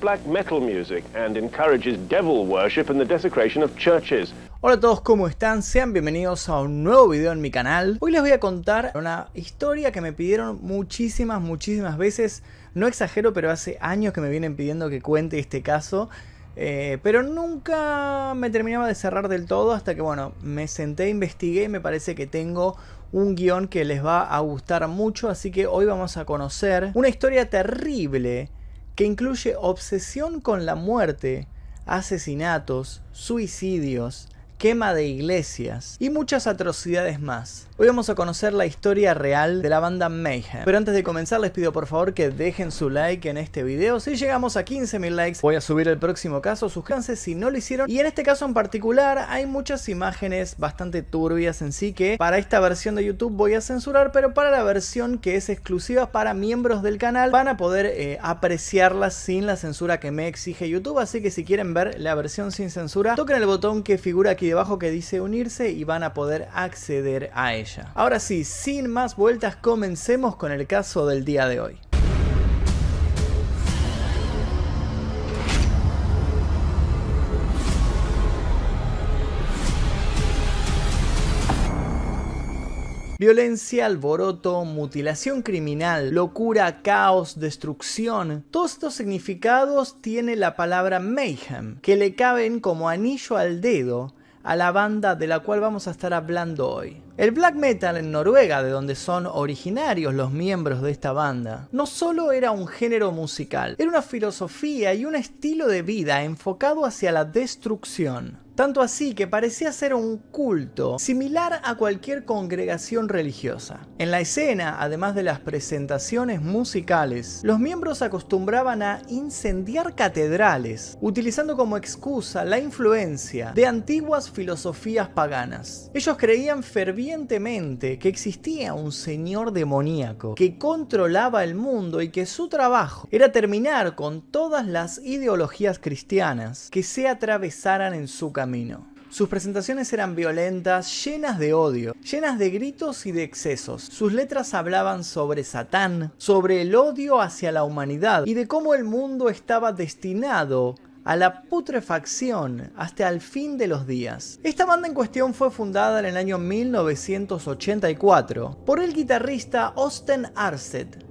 black metal music devil worship churches. Hola a todos, ¿cómo están? Sean bienvenidos a un nuevo video en mi canal. Hoy les voy a contar una historia que me pidieron muchísimas, muchísimas veces. No exagero, pero hace años que me vienen pidiendo que cuente este caso. Eh, pero nunca me terminaba de cerrar del todo hasta que, bueno, me senté, e investigué y me parece que tengo un guión que les va a gustar mucho. Así que hoy vamos a conocer una historia terrible que incluye obsesión con la muerte, asesinatos, suicidios, quema de iglesias y muchas atrocidades más. Hoy vamos a conocer la historia real de la banda Mayhem. Pero antes de comenzar les pido por favor que dejen su like en este video. Si llegamos a 15.000 likes voy a subir el próximo caso, suscríbanse si no lo hicieron. Y en este caso en particular hay muchas imágenes bastante turbias en sí que para esta versión de YouTube voy a censurar, pero para la versión que es exclusiva para miembros del canal van a poder eh, apreciarlas sin la censura que me exige YouTube. Así que si quieren ver la versión sin censura, toquen el botón que figura aquí debajo que dice unirse y van a poder acceder a ella. Ahora sí, sin más vueltas, comencemos con el caso del día de hoy. Violencia, alboroto, mutilación criminal, locura, caos, destrucción. Todos estos significados tiene la palabra mayhem, que le caben como anillo al dedo a la banda de la cual vamos a estar hablando hoy. El black metal en Noruega, de donde son originarios los miembros de esta banda, no solo era un género musical, era una filosofía y un estilo de vida enfocado hacia la destrucción tanto así que parecía ser un culto similar a cualquier congregación religiosa. En la escena, además de las presentaciones musicales, los miembros acostumbraban a incendiar catedrales, utilizando como excusa la influencia de antiguas filosofías paganas. Ellos creían fervientemente que existía un señor demoníaco que controlaba el mundo y que su trabajo era terminar con todas las ideologías cristianas que se atravesaran en su camino. Sus presentaciones eran violentas, llenas de odio, llenas de gritos y de excesos. Sus letras hablaban sobre Satán, sobre el odio hacia la humanidad y de cómo el mundo estaba destinado a la putrefacción hasta el fin de los días. Esta banda en cuestión fue fundada en el año 1984 por el guitarrista Austin Arset,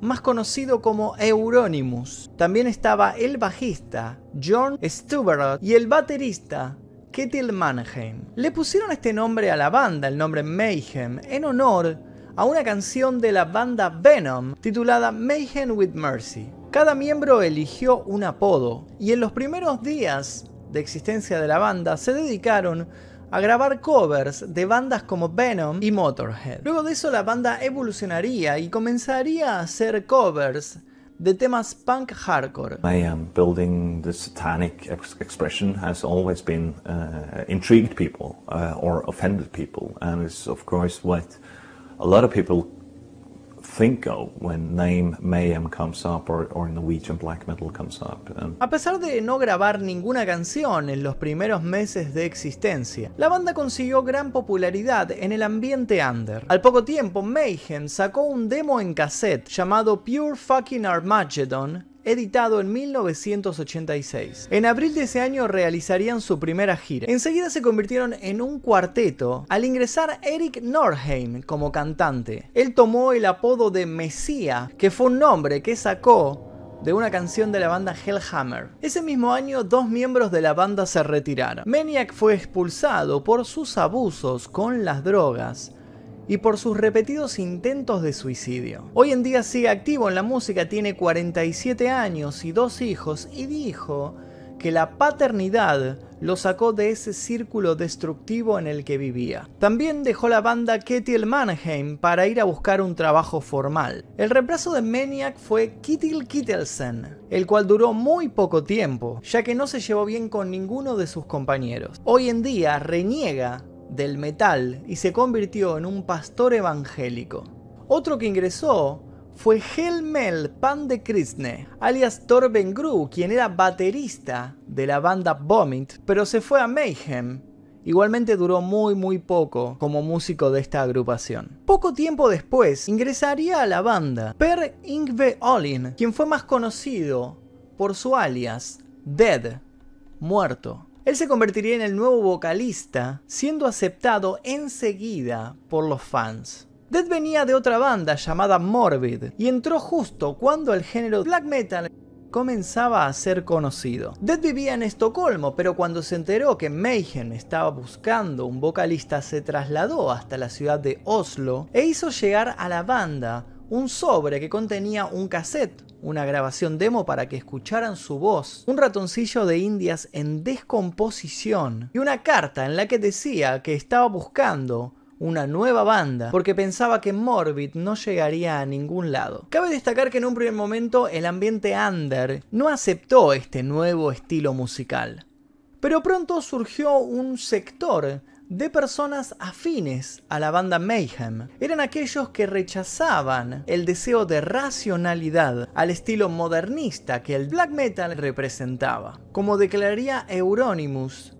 más conocido como Euronymous. También estaba el bajista John Stuberot y el baterista Kettle Mannheim. Le pusieron este nombre a la banda, el nombre Mayhem, en honor a una canción de la banda Venom titulada Mayhem with Mercy. Cada miembro eligió un apodo y en los primeros días de existencia de la banda se dedicaron a grabar covers de bandas como Venom y Motorhead. Luego de eso la banda evolucionaría y comenzaría a hacer covers de temas punk hardcore. I am building the satanic ex expression has always been uh, intrigued people uh, or offended people, and it's of course what a lot of people A pesar de no grabar ninguna canción en los primeros meses de existencia, la banda consiguió gran popularidad en el ambiente under. Al poco tiempo, Mayhem sacó un demo en cassette llamado Pure Fucking Armageddon editado en 1986. En abril de ese año realizarían su primera gira. Enseguida se convirtieron en un cuarteto al ingresar Eric Nordheim como cantante. Él tomó el apodo de Mesía, que fue un nombre que sacó de una canción de la banda Hellhammer. Ese mismo año, dos miembros de la banda se retiraron. Maniac fue expulsado por sus abusos con las drogas y por sus repetidos intentos de suicidio. Hoy en día sigue activo en la música, tiene 47 años y dos hijos y dijo que la paternidad lo sacó de ese círculo destructivo en el que vivía. También dejó la banda Ketil Mannheim para ir a buscar un trabajo formal. El reemplazo de Maniac fue Kittil Kittelsen, el cual duró muy poco tiempo, ya que no se llevó bien con ninguno de sus compañeros. Hoy en día reniega del metal y se convirtió en un pastor evangélico. Otro que ingresó fue Helmel Pan de Krisne, alias Torben Gru, quien era baterista de la banda Vomit, pero se fue a Mayhem. Igualmente duró muy muy poco como músico de esta agrupación. Poco tiempo después ingresaría a la banda Per Ingve Olin, quien fue más conocido por su alias Dead, muerto. Él se convertiría en el nuevo vocalista, siendo aceptado enseguida por los fans. Dead venía de otra banda llamada Morbid y entró justo cuando el género black metal comenzaba a ser conocido. Dead vivía en Estocolmo, pero cuando se enteró que Mayhem estaba buscando un vocalista se trasladó hasta la ciudad de Oslo e hizo llegar a la banda un sobre que contenía un cassette, una grabación demo para que escucharan su voz, un ratoncillo de indias en descomposición y una carta en la que decía que estaba buscando una nueva banda, porque pensaba que Morbid no llegaría a ningún lado. Cabe destacar que en un primer momento el ambiente under no aceptó este nuevo estilo musical. Pero pronto surgió un sector de personas afines a la banda Mayhem. Eran aquellos que rechazaban el deseo de racionalidad al estilo modernista que el black metal representaba. Como declararía Euronymous,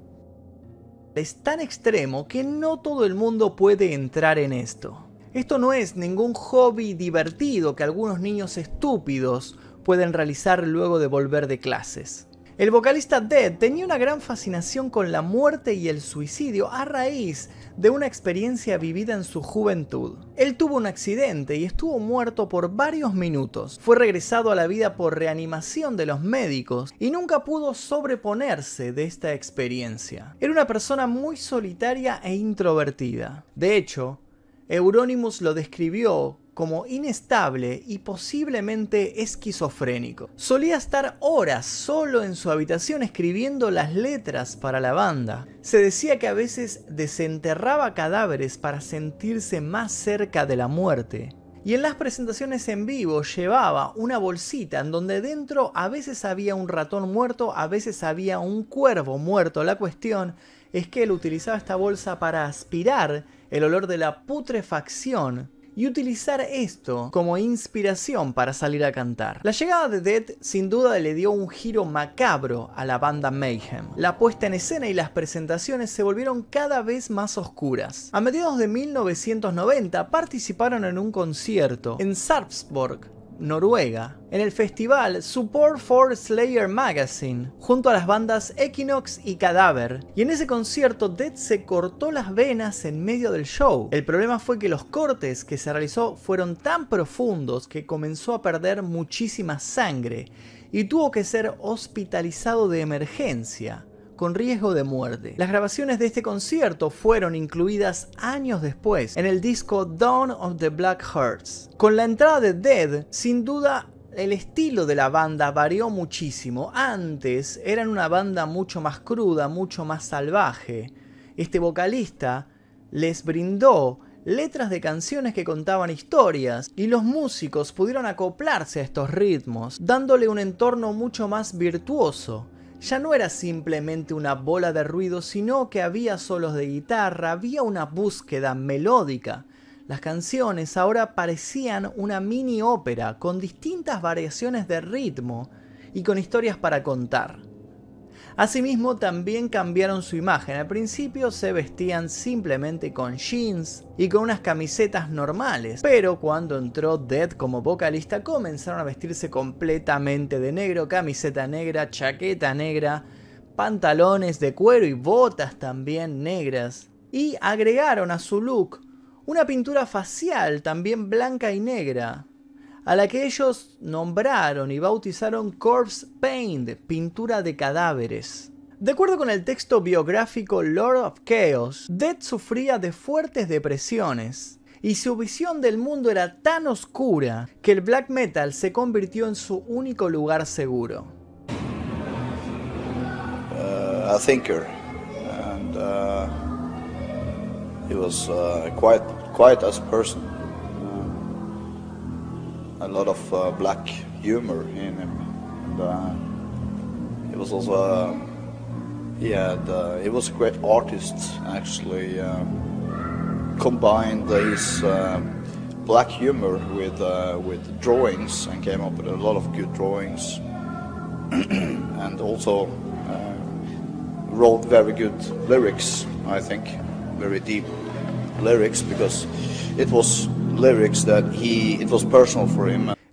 es tan extremo que no todo el mundo puede entrar en esto. Esto no es ningún hobby divertido que algunos niños estúpidos pueden realizar luego de volver de clases. El vocalista Dead tenía una gran fascinación con la muerte y el suicidio a raíz de una experiencia vivida en su juventud. Él tuvo un accidente y estuvo muerto por varios minutos. Fue regresado a la vida por reanimación de los médicos y nunca pudo sobreponerse de esta experiencia. Era una persona muy solitaria e introvertida. De hecho, Euronymous lo describió como inestable y posiblemente esquizofrénico. Solía estar horas solo en su habitación escribiendo las letras para la banda. Se decía que a veces desenterraba cadáveres para sentirse más cerca de la muerte. Y en las presentaciones en vivo llevaba una bolsita en donde dentro a veces había un ratón muerto, a veces había un cuervo muerto. La cuestión es que él utilizaba esta bolsa para aspirar el olor de la putrefacción y utilizar esto como inspiración para salir a cantar. La llegada de Dead sin duda le dio un giro macabro a la banda Mayhem. La puesta en escena y las presentaciones se volvieron cada vez más oscuras. A mediados de 1990 participaron en un concierto en Sarpsborg, Noruega, en el festival Support for Slayer Magazine, junto a las bandas Equinox y Cadaver. y en ese concierto Ted se cortó las venas en medio del show. El problema fue que los cortes que se realizó fueron tan profundos que comenzó a perder muchísima sangre y tuvo que ser hospitalizado de emergencia con riesgo de muerte. Las grabaciones de este concierto fueron incluidas años después en el disco Dawn of the Black Hearts. Con la entrada de Dead, sin duda el estilo de la banda varió muchísimo. Antes eran una banda mucho más cruda, mucho más salvaje. Este vocalista les brindó letras de canciones que contaban historias y los músicos pudieron acoplarse a estos ritmos, dándole un entorno mucho más virtuoso. Ya no era simplemente una bola de ruido, sino que había solos de guitarra, había una búsqueda melódica. Las canciones ahora parecían una mini ópera con distintas variaciones de ritmo y con historias para contar. Asimismo, también cambiaron su imagen. Al principio se vestían simplemente con jeans y con unas camisetas normales, pero cuando entró Dead como vocalista comenzaron a vestirse completamente de negro, camiseta negra, chaqueta negra, pantalones de cuero y botas también negras. Y agregaron a su look una pintura facial también blanca y negra, a la que ellos nombraron y bautizaron Corpse Paint, pintura de cadáveres. De acuerdo con el texto biográfico Lord of Chaos, Dead sufría de fuertes depresiones y su visión del mundo era tan oscura que el black metal se convirtió en su único lugar seguro. Uh, a thinker uh, uh, a lot of uh, black humor in him. And, uh, he was also uh, he had uh, he was a great artist actually. Um, combined his uh, black humor with uh, with drawings and came up with a lot of good drawings. and also uh, wrote very good lyrics, I think, very deep lyrics because it was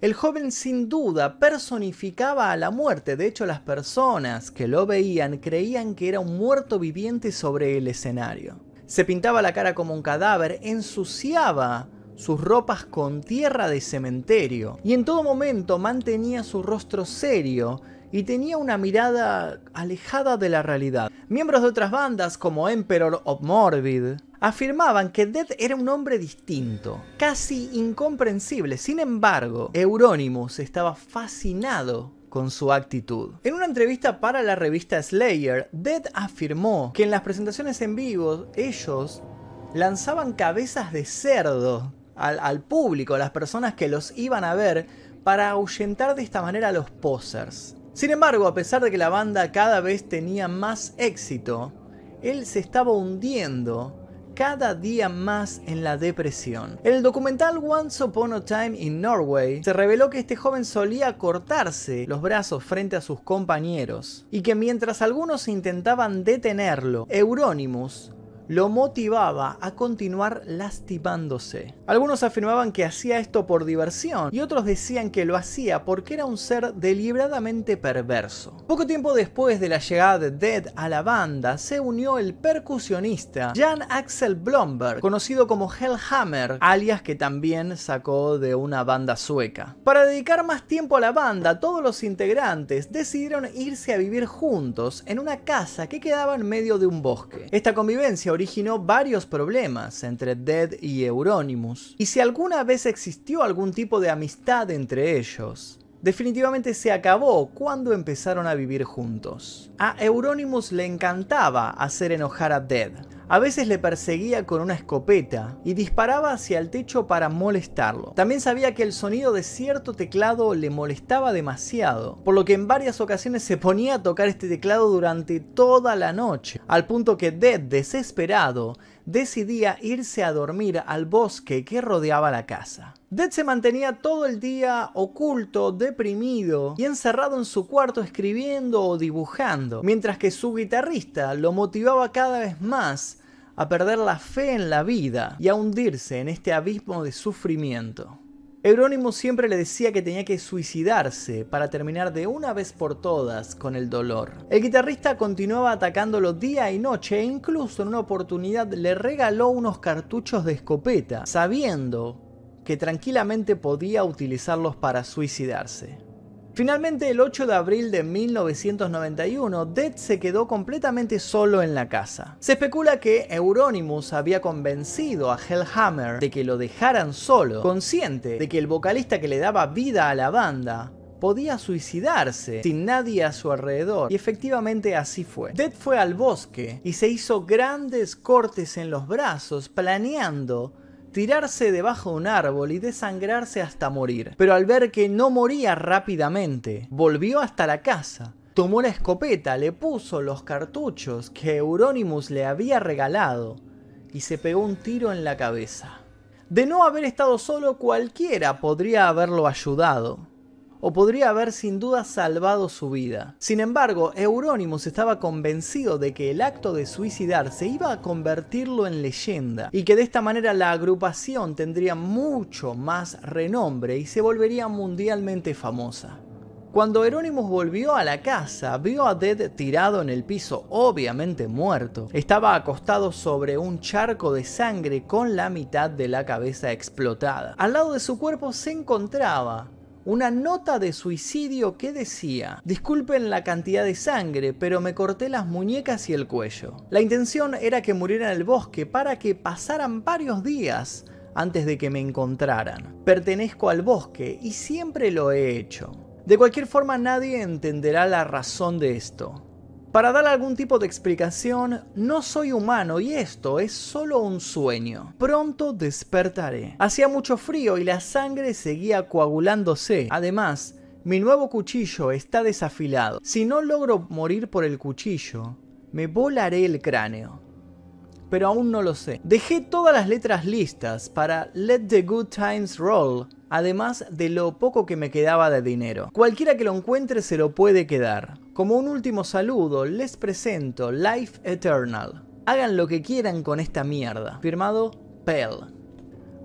El joven sin duda personificaba a la muerte, de hecho las personas que lo veían creían que era un muerto viviente sobre el escenario. Se pintaba la cara como un cadáver, ensuciaba sus ropas con tierra de cementerio y en todo momento mantenía su rostro serio y tenía una mirada alejada de la realidad. Miembros de otras bandas como Emperor of Morbid afirmaban que Dead era un hombre distinto, casi incomprensible. Sin embargo, Euronymous estaba fascinado con su actitud. En una entrevista para la revista Slayer, Dead afirmó que en las presentaciones en vivo ellos lanzaban cabezas de cerdo al, al público, a las personas que los iban a ver, para ahuyentar de esta manera a los posers. Sin embargo, a pesar de que la banda cada vez tenía más éxito, él se estaba hundiendo cada día más en la depresión. En el documental Once Upon a Time in Norway se reveló que este joven solía cortarse los brazos frente a sus compañeros y que mientras algunos intentaban detenerlo, Euronymous lo motivaba a continuar lastimándose. Algunos afirmaban que hacía esto por diversión y otros decían que lo hacía porque era un ser deliberadamente perverso. Poco tiempo después de la llegada de Dead a la banda, se unió el percusionista Jan Axel Blomberg, conocido como Hellhammer, alias que también sacó de una banda sueca. Para dedicar más tiempo a la banda, todos los integrantes decidieron irse a vivir juntos en una casa que quedaba en medio de un bosque. Esta convivencia originó varios problemas entre Dead y Euronymous, y si alguna vez existió algún tipo de amistad entre ellos, definitivamente se acabó cuando empezaron a vivir juntos. A Euronymous le encantaba hacer enojar a Dead, a veces le perseguía con una escopeta y disparaba hacia el techo para molestarlo. También sabía que el sonido de cierto teclado le molestaba demasiado, por lo que en varias ocasiones se ponía a tocar este teclado durante toda la noche, al punto que Dead, desesperado, decidía irse a dormir al bosque que rodeaba la casa. Dead se mantenía todo el día oculto, deprimido y encerrado en su cuarto escribiendo o dibujando, mientras que su guitarrista lo motivaba cada vez más a perder la fe en la vida y a hundirse en este abismo de sufrimiento. Eurónimo siempre le decía que tenía que suicidarse para terminar de una vez por todas con el dolor. El guitarrista continuaba atacándolo día y noche e incluso en una oportunidad le regaló unos cartuchos de escopeta, sabiendo que tranquilamente podía utilizarlos para suicidarse. Finalmente, el 8 de abril de 1991, Dead se quedó completamente solo en la casa. Se especula que Euronymous había convencido a Hellhammer de que lo dejaran solo, consciente de que el vocalista que le daba vida a la banda podía suicidarse sin nadie a su alrededor y efectivamente así fue. Dead fue al bosque y se hizo grandes cortes en los brazos planeando tirarse debajo de un árbol y desangrarse hasta morir. Pero al ver que no moría rápidamente, volvió hasta la casa. Tomó la escopeta, le puso los cartuchos que Euronymous le había regalado y se pegó un tiro en la cabeza. De no haber estado solo, cualquiera podría haberlo ayudado, o podría haber sin duda salvado su vida. Sin embargo, Euronymous estaba convencido de que el acto de suicidarse iba a convertirlo en leyenda y que de esta manera la agrupación tendría mucho más renombre y se volvería mundialmente famosa. Cuando Herónimos volvió a la casa, vio a Dead tirado en el piso, obviamente muerto. Estaba acostado sobre un charco de sangre con la mitad de la cabeza explotada. Al lado de su cuerpo se encontraba una nota de suicidio que decía, disculpen la cantidad de sangre, pero me corté las muñecas y el cuello. La intención era que muriera en el bosque para que pasaran varios días antes de que me encontraran. Pertenezco al bosque y siempre lo he hecho. De cualquier forma nadie entenderá la razón de esto. Para dar algún tipo de explicación, no soy humano y esto es solo un sueño. Pronto despertaré. Hacía mucho frío y la sangre seguía coagulándose. Además, mi nuevo cuchillo está desafilado. Si no logro morir por el cuchillo, me volaré el cráneo pero aún no lo sé. Dejé todas las letras listas para Let the Good Times Roll, además de lo poco que me quedaba de dinero. Cualquiera que lo encuentre se lo puede quedar. Como un último saludo, les presento Life Eternal. Hagan lo que quieran con esta mierda. Firmado Pell.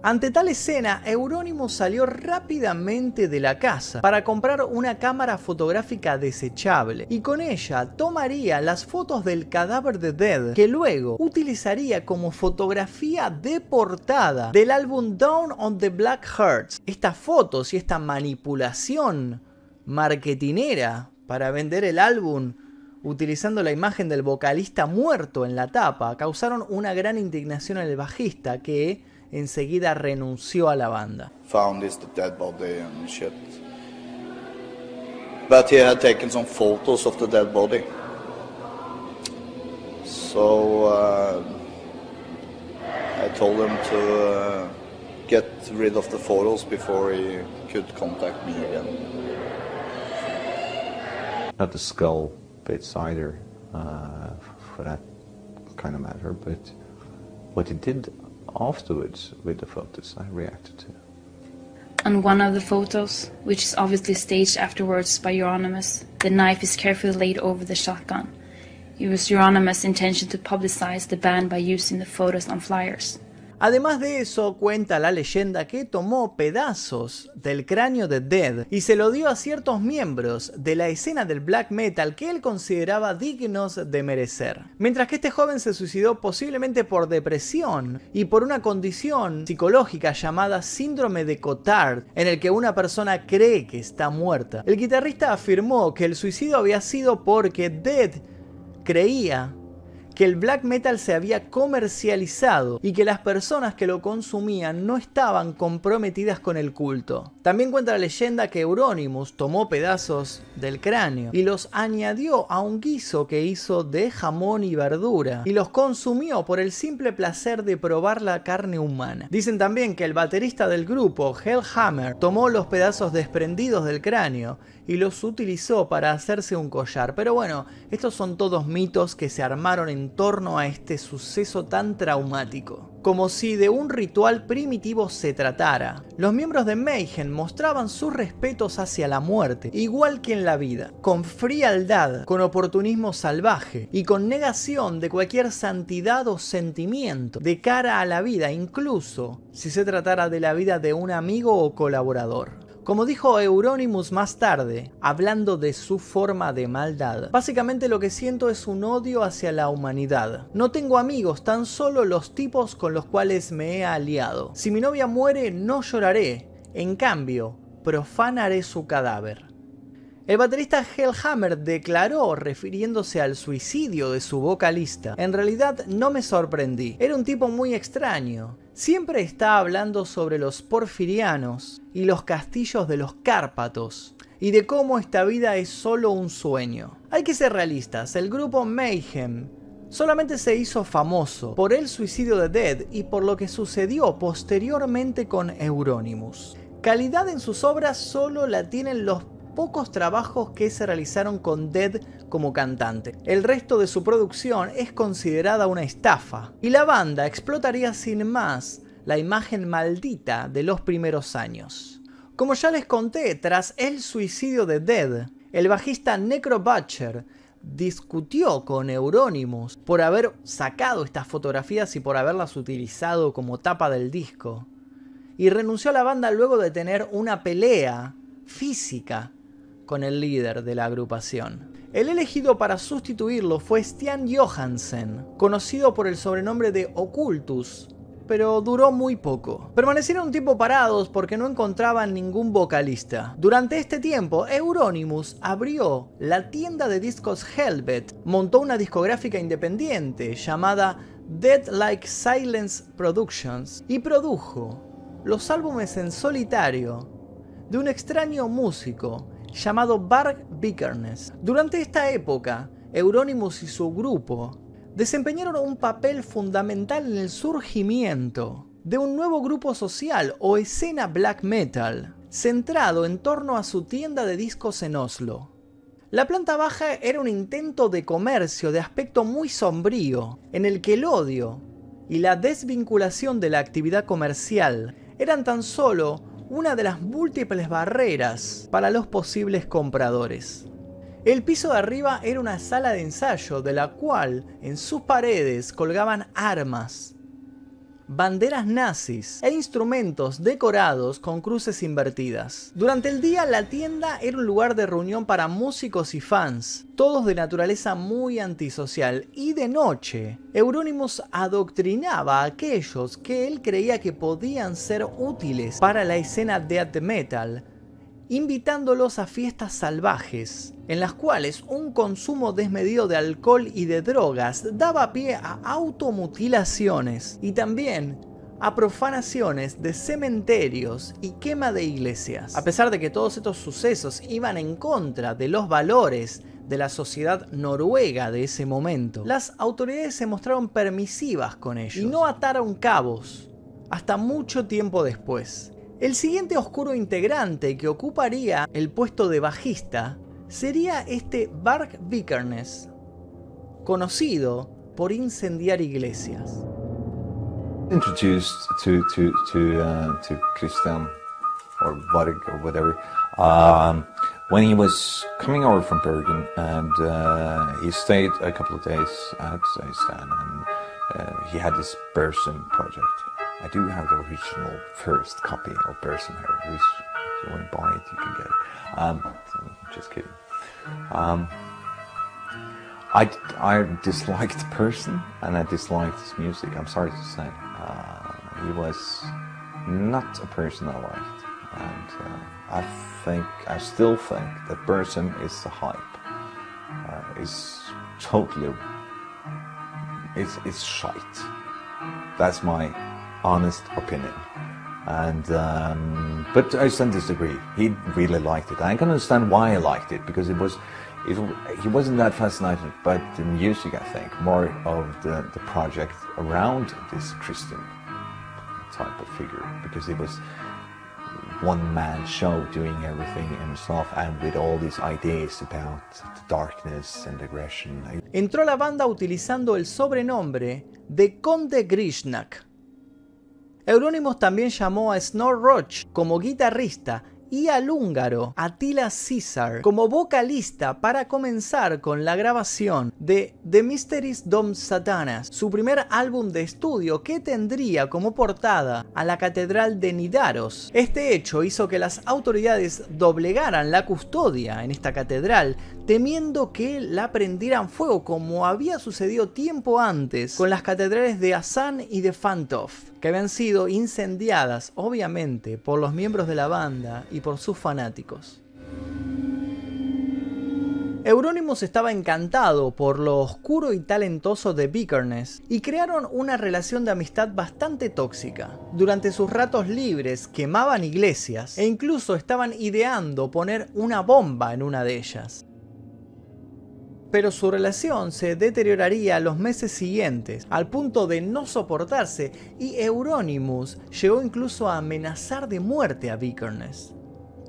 Ante tal escena, Eurónimo salió rápidamente de la casa para comprar una cámara fotográfica desechable y con ella tomaría las fotos del cadáver de Dead que luego utilizaría como fotografía de portada del álbum Down on the Black Hearts. Estas fotos y esta manipulación marketinera para vender el álbum utilizando la imagen del vocalista muerto en la tapa causaron una gran indignación al bajista que enseguida renunció a la banda. Found is the dead body and shit. But he had taken some photos of the dead body. So uh, I told him to uh, get rid of the photos before he could contact me again. Not the skull bits either, uh, for that kind of matter, but what he did afterwards with the photos I reacted to. On one of the photos, which is obviously staged afterwards by Euronymous, the knife is carefully laid over the shotgun. It was Euronymous' intention to publicize the ban by using the photos on flyers. Además de eso, cuenta la leyenda que tomó pedazos del cráneo de Dead y se lo dio a ciertos miembros de la escena del black metal que él consideraba dignos de merecer. Mientras que este joven se suicidó posiblemente por depresión y por una condición psicológica llamada síndrome de Cotard, en el que una persona cree que está muerta. El guitarrista afirmó que el suicidio había sido porque Dead creía que el black metal se había comercializado y que las personas que lo consumían no estaban comprometidas con el culto. También cuenta la leyenda que Euronymous tomó pedazos del cráneo y los añadió a un guiso que hizo de jamón y verdura y los consumió por el simple placer de probar la carne humana. Dicen también que el baterista del grupo, Hellhammer, tomó los pedazos desprendidos del cráneo y los utilizó para hacerse un collar. Pero bueno, estos son todos mitos que se armaron en torno a este suceso tan traumático. Como si de un ritual primitivo se tratara. Los miembros de Meigen mostraban sus respetos hacia la muerte, igual que en la vida, con frialdad, con oportunismo salvaje y con negación de cualquier santidad o sentimiento de cara a la vida, incluso si se tratara de la vida de un amigo o colaborador. Como dijo Euronymous más tarde, hablando de su forma de maldad, básicamente lo que siento es un odio hacia la humanidad. No tengo amigos, tan solo los tipos con los cuales me he aliado. Si mi novia muere, no lloraré. En cambio, profanaré su cadáver. El baterista Hellhammer declaró, refiriéndose al suicidio de su vocalista, en realidad no me sorprendí, era un tipo muy extraño siempre está hablando sobre los porfirianos y los castillos de los Cárpatos y de cómo esta vida es solo un sueño. Hay que ser realistas, el grupo Mayhem solamente se hizo famoso por el suicidio de Dead y por lo que sucedió posteriormente con Euronymous. Calidad en sus obras solo la tienen los pocos trabajos que se realizaron con Dead como cantante. El resto de su producción es considerada una estafa y la banda explotaría sin más la imagen maldita de los primeros años. Como ya les conté, tras el suicidio de Dead, el bajista Necro Butcher discutió con Euronymous por haber sacado estas fotografías y por haberlas utilizado como tapa del disco. Y renunció a la banda luego de tener una pelea física con el líder de la agrupación. El elegido para sustituirlo fue Stian Johansen, conocido por el sobrenombre de Ocultus, pero duró muy poco. Permanecieron un tiempo parados porque no encontraban ningún vocalista. Durante este tiempo, Euronymous abrió la tienda de discos Helvet, montó una discográfica independiente llamada Dead Like Silence Productions y produjo los álbumes en solitario de un extraño músico llamado Bark Bickerness. Durante esta época, Euronymous y su grupo desempeñaron un papel fundamental en el surgimiento de un nuevo grupo social o escena black metal, centrado en torno a su tienda de discos en Oslo. La planta baja era un intento de comercio de aspecto muy sombrío, en el que el odio y la desvinculación de la actividad comercial eran tan solo una de las múltiples barreras para los posibles compradores. El piso de arriba era una sala de ensayo de la cual en sus paredes colgaban armas, banderas nazis e instrumentos decorados con cruces invertidas. Durante el día la tienda era un lugar de reunión para músicos y fans, todos de naturaleza muy antisocial, y de noche Euronymous adoctrinaba a aquellos que él creía que podían ser útiles para la escena death metal, invitándolos a fiestas salvajes, en las cuales un consumo desmedido de alcohol y de drogas daba pie a automutilaciones y también a profanaciones de cementerios y quema de iglesias. A pesar de que todos estos sucesos iban en contra de los valores de la sociedad noruega de ese momento, las autoridades se mostraron permisivas con ellos y no ataron cabos hasta mucho tiempo después. El siguiente oscuro integrante que ocuparía el puesto de bajista sería este Bark Vikernes, conocido por incendiar iglesias. Introduced to, to, to, uh, Christian or Varg or whatever um, when he was coming over from Bergen and uh, he stayed a couple of days at tenía and uh, he had this person project. I do have the original first copy of Bears If you want to buy it, you can get it. Um, just kidding. Um, I, I disliked the person and I disliked his music. I'm sorry to say. Uh, he was not a person I liked. And uh, I think, I still think that person is the hype. Uh, is totally, it's, it's shite. That's my honest opinion. And um, but Øystein degree. He really liked it. I can understand why he liked it because it was, it, he wasn't that fascinated by the music. I think more of the, the project around this Christian type of figure because it was one man show doing everything himself and with all these ideas about the darkness and aggression. Entró la banda utilizando el sobrenombre de Conde Grishnak Euronymous también llamó a Snow Roach como guitarrista y al húngaro Attila César como vocalista para comenzar con la grabación de The Mysteries Dom Satanas, su primer álbum de estudio que tendría como portada a la Catedral de Nidaros. Este hecho hizo que las autoridades doblegaran la custodia en esta catedral temiendo que la prendieran fuego, como había sucedido tiempo antes con las catedrales de Asan y de Fantov, que habían sido incendiadas, obviamente, por los miembros de la banda y por sus fanáticos. Euronymous estaba encantado por lo oscuro y talentoso de Bickerness y crearon una relación de amistad bastante tóxica. Durante sus ratos libres quemaban iglesias e incluso estaban ideando poner una bomba en una de ellas pero su relación se deterioraría los meses siguientes, al punto de no soportarse, y Euronymous llegó incluso a amenazar de muerte a Vickerness.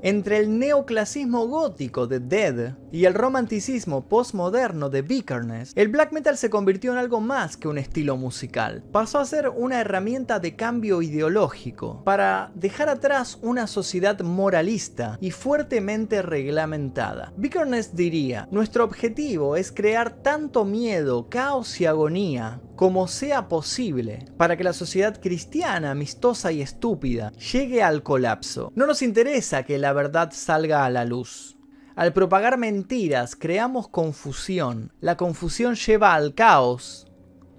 Entre el neoclasismo gótico de Dead y el romanticismo postmoderno de Bickerness, el black metal se convirtió en algo más que un estilo musical. Pasó a ser una herramienta de cambio ideológico para dejar atrás una sociedad moralista y fuertemente reglamentada. Bickerness diría, nuestro objetivo es crear tanto miedo, caos y agonía como sea posible para que la sociedad cristiana, amistosa y estúpida llegue al colapso. No nos interesa que la la verdad salga a la luz. Al propagar mentiras creamos confusión. La confusión lleva al caos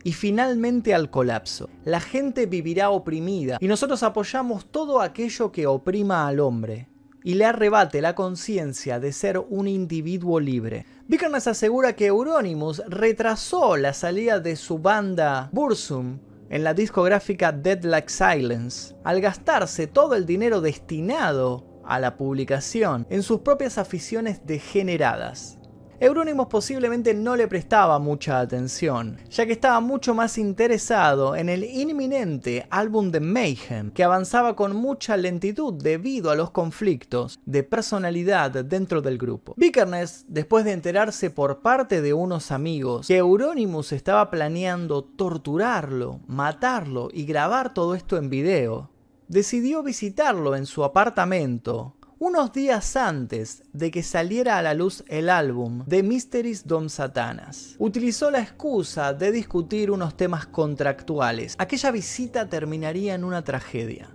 y finalmente al colapso. La gente vivirá oprimida y nosotros apoyamos todo aquello que oprima al hombre y le arrebate la conciencia de ser un individuo libre. nos asegura que Euronymous retrasó la salida de su banda Bursum en la discográfica Dead Like Silence, al gastarse todo el dinero destinado a la publicación en sus propias aficiones degeneradas. Euronymous posiblemente no le prestaba mucha atención, ya que estaba mucho más interesado en el inminente álbum de Mayhem, que avanzaba con mucha lentitud debido a los conflictos de personalidad dentro del grupo. Vikernes, después de enterarse por parte de unos amigos que Euronymous estaba planeando torturarlo, matarlo y grabar todo esto en video, decidió visitarlo en su apartamento unos días antes de que saliera a la luz el álbum de Mysteries Dom Satanas. Utilizó la excusa de discutir unos temas contractuales. Aquella visita terminaría en una tragedia.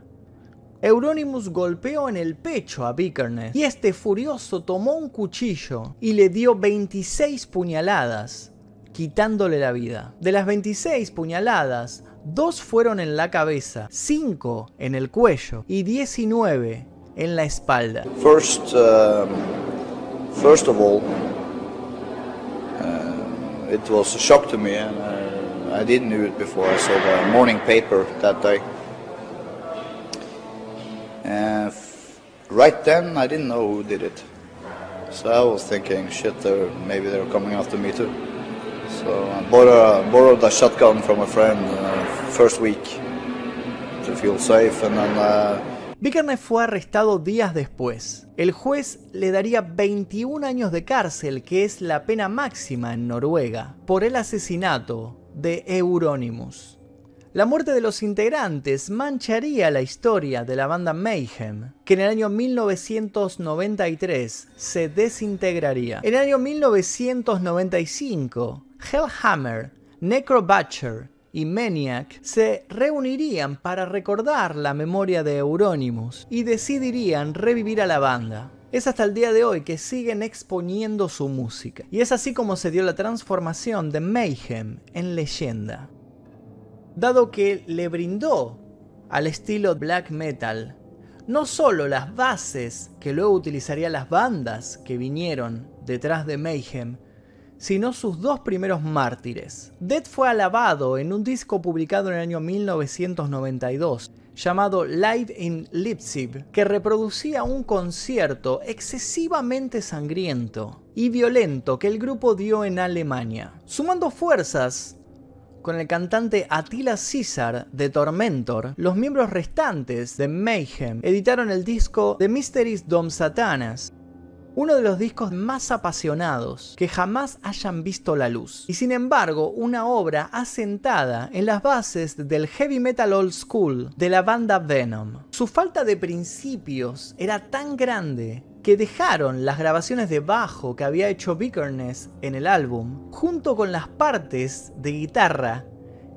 Euronymous golpeó en el pecho a Bickerness y este furioso tomó un cuchillo y le dio 26 puñaladas, quitándole la vida. De las 26 puñaladas, Dos fueron en la cabeza, cinco en el cuello y 19 en la espalda. First, uh, first of all, uh, it was a shock to me, and uh, I didn't know it before I saw the morning paper that day. And right then, I didn't know who did it, so I was thinking, shit, they're, maybe they're coming after me too. So fue arrestado días después. El juez le daría 21 años de cárcel, que es la pena máxima en Noruega, por el asesinato de Euronymous. La muerte de los integrantes mancharía la historia de la banda Mayhem, que en el año 1993 se desintegraría. En el año 1995, Hellhammer, Necrobutcher y Maniac se reunirían para recordar la memoria de Euronymous y decidirían revivir a la banda. Es hasta el día de hoy que siguen exponiendo su música, y es así como se dio la transformación de Mayhem en leyenda. Dado que le brindó al estilo black metal no solo las bases que luego utilizarían las bandas que vinieron detrás de Mayhem, sino sus dos primeros mártires. Dead fue alabado en un disco publicado en el año 1992 llamado Live in Leipzig, que reproducía un concierto excesivamente sangriento y violento que el grupo dio en Alemania. Sumando fuerzas, con el cantante Attila César de Tormentor, los miembros restantes de Mayhem editaron el disco The Mysteries Dom Satanas, uno de los discos más apasionados que jamás hayan visto la luz. Y sin embargo, una obra asentada en las bases del heavy metal old school de la banda Venom. Su falta de principios era tan grande que dejaron las grabaciones de bajo que había hecho Vickerness en el álbum, junto con las partes de guitarra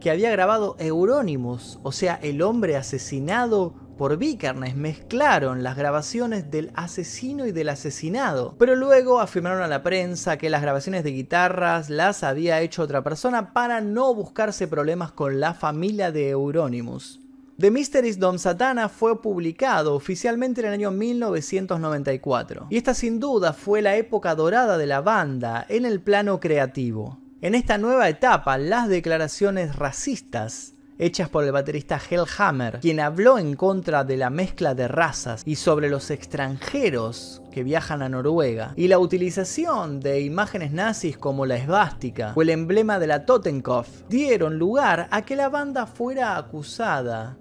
que había grabado Euronymous, o sea, el hombre asesinado por Vikernes mezclaron las grabaciones del asesino y del asesinado, pero luego afirmaron a la prensa que las grabaciones de guitarras las había hecho otra persona para no buscarse problemas con la familia de Euronymous. The Mysteries Dom Satana fue publicado oficialmente en el año 1994, y esta sin duda fue la época dorada de la banda en el plano creativo. En esta nueva etapa, las declaraciones racistas hechas por el baterista Hellhammer, quien habló en contra de la mezcla de razas y sobre los extranjeros que viajan a Noruega, y la utilización de imágenes nazis como la esvástica o el emblema de la Totenkopf dieron lugar a que la banda fuera acusada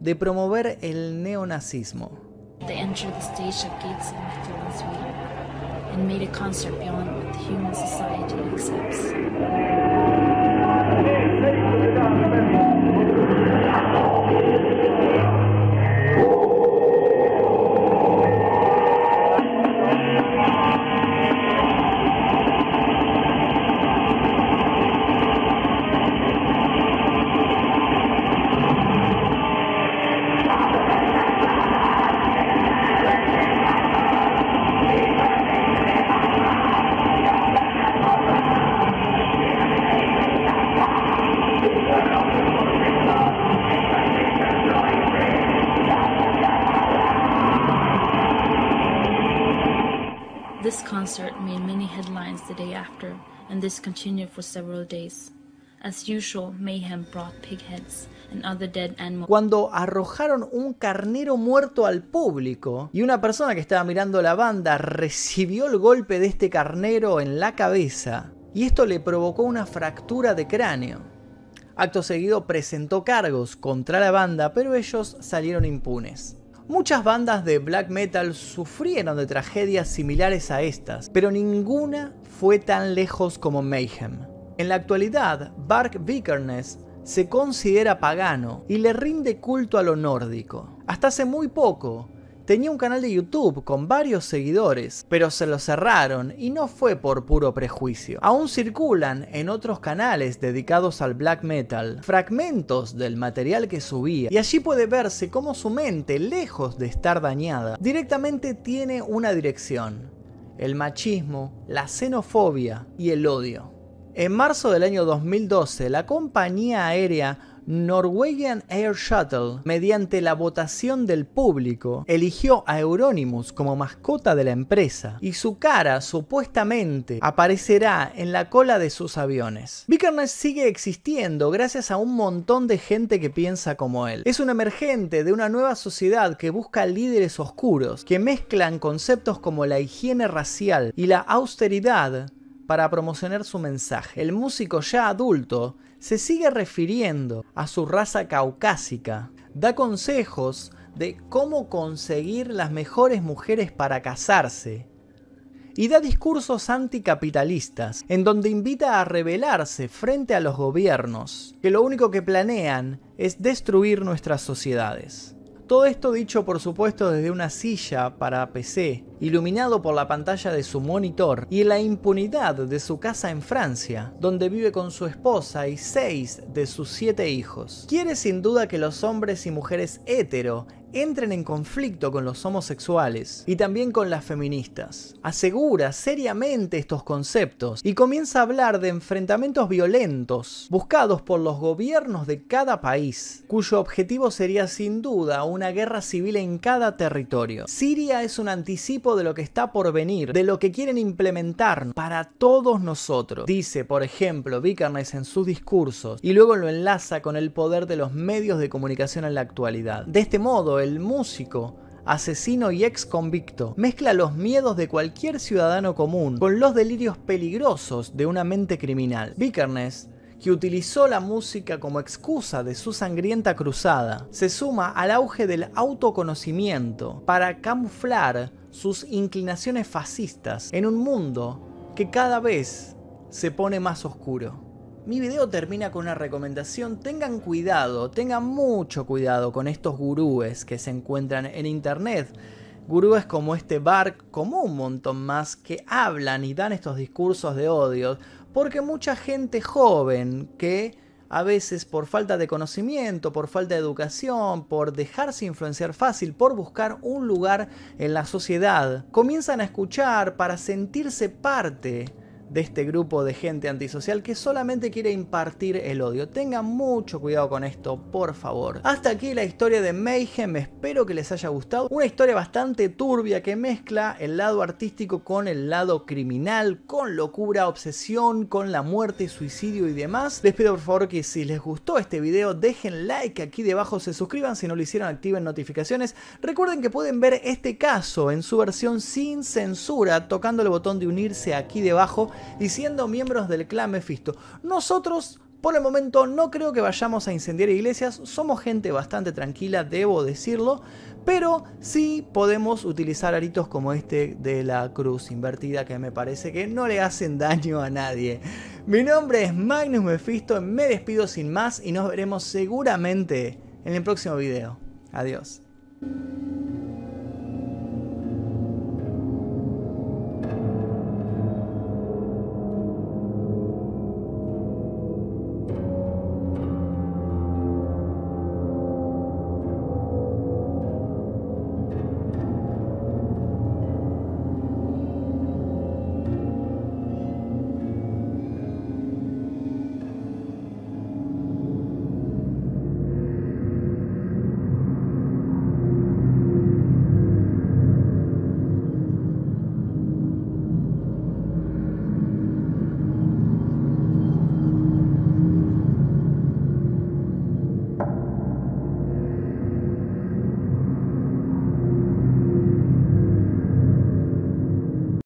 de promover el neonazismo. Cuando arrojaron un carnero muerto al público y una persona que estaba mirando la banda recibió el golpe de este carnero en la cabeza y esto le provocó una fractura de cráneo. Acto seguido presentó cargos contra la banda, pero ellos salieron impunes. Muchas bandas de black metal sufrieron de tragedias similares a estas, pero ninguna fue tan lejos como Mayhem. En la actualidad, Bark Vikernes se considera pagano y le rinde culto a lo nórdico. Hasta hace muy poco, tenía un canal de YouTube con varios seguidores, pero se lo cerraron y no fue por puro prejuicio. Aún circulan en otros canales dedicados al black metal fragmentos del material que subía y allí puede verse cómo su mente, lejos de estar dañada, directamente tiene una dirección, el machismo, la xenofobia y el odio. En marzo del año 2012, la compañía aérea Norwegian Air Shuttle, mediante la votación del público, eligió a Euronymous como mascota de la empresa y su cara supuestamente aparecerá en la cola de sus aviones. Vikernes sigue existiendo gracias a un montón de gente que piensa como él. Es un emergente de una nueva sociedad que busca líderes oscuros, que mezclan conceptos como la higiene racial y la austeridad para promocionar su mensaje. El músico ya adulto se sigue refiriendo a su raza caucásica. Da consejos de cómo conseguir las mejores mujeres para casarse. Y da discursos anticapitalistas, en donde invita a rebelarse frente a los gobiernos, que lo único que planean es destruir nuestras sociedades. Todo esto dicho por supuesto desde una silla para PC, iluminado por la pantalla de su monitor y la impunidad de su casa en Francia, donde vive con su esposa y seis de sus siete hijos. Quiere sin duda que los hombres y mujeres hetero entren en conflicto con los homosexuales y también con las feministas. Asegura seriamente estos conceptos y comienza a hablar de enfrentamientos violentos buscados por los gobiernos de cada país, cuyo objetivo sería sin duda una guerra civil en cada territorio. Siria es un anticipo de lo que está por venir, de lo que quieren implementar para todos nosotros, dice por ejemplo Vikernes en sus discursos y luego lo enlaza con el poder de los medios de comunicación en la actualidad. De este modo, el músico, asesino y ex convicto, mezcla los miedos de cualquier ciudadano común con los delirios peligrosos de una mente criminal. Bickerness, que utilizó la música como excusa de su sangrienta cruzada, se suma al auge del autoconocimiento para camuflar sus inclinaciones fascistas en un mundo que cada vez se pone más oscuro. Mi video termina con una recomendación, tengan cuidado, tengan mucho cuidado con estos gurúes que se encuentran en internet. Gurúes como este Bark, como un montón más, que hablan y dan estos discursos de odio, porque mucha gente joven que a veces por falta de conocimiento, por falta de educación, por dejarse influenciar fácil, por buscar un lugar en la sociedad, comienzan a escuchar para sentirse parte de este grupo de gente antisocial que solamente quiere impartir el odio. Tengan mucho cuidado con esto, por favor. Hasta aquí la historia de Mayhem, espero que les haya gustado. Una historia bastante turbia que mezcla el lado artístico con el lado criminal, con locura, obsesión, con la muerte, suicidio y demás. Les pido por favor que si les gustó este video dejen like aquí debajo, se suscriban, si no lo hicieron activen notificaciones. Recuerden que pueden ver este caso en su versión sin censura tocando el botón de unirse aquí debajo y siendo miembros del clan Mephisto. Nosotros por el momento no creo que vayamos a incendiar iglesias, somos gente bastante tranquila, debo decirlo, pero sí podemos utilizar aritos como este de la cruz invertida que me parece que no le hacen daño a nadie. Mi nombre es Magnus Mephisto, me despido sin más y nos veremos seguramente en el próximo video. Adiós.